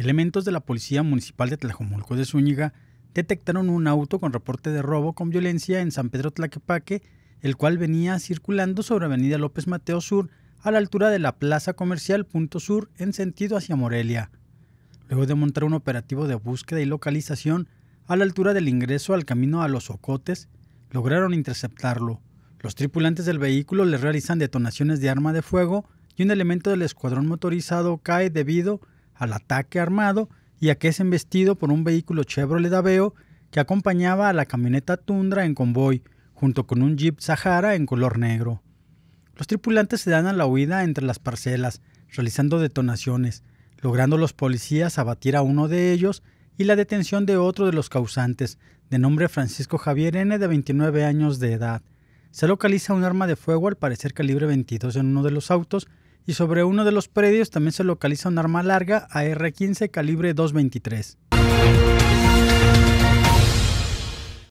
Elementos de la Policía Municipal de Tlajomulco de Zúñiga detectaron un auto con reporte de robo con violencia en San Pedro Tlaquepaque, el cual venía circulando sobre Avenida López Mateo Sur a la altura de la Plaza Comercial Punto Sur en sentido hacia Morelia. Luego de montar un operativo de búsqueda y localización a la altura del ingreso al camino a los Ocotes, lograron interceptarlo. Los tripulantes del vehículo le realizan detonaciones de arma de fuego y un elemento del escuadrón motorizado cae debido a al ataque armado y a que es embestido por un vehículo Chevrolet Aveo que acompañaba a la camioneta Tundra en convoy, junto con un Jeep Sahara en color negro. Los tripulantes se dan a la huida entre las parcelas, realizando detonaciones, logrando los policías abatir a uno de ellos y la detención de otro de los causantes, de nombre Francisco Javier N., de 29 años de edad. Se localiza un arma de fuego, al parecer calibre 22, en uno de los autos y sobre uno de los predios también se localiza un arma larga AR-15 calibre 223.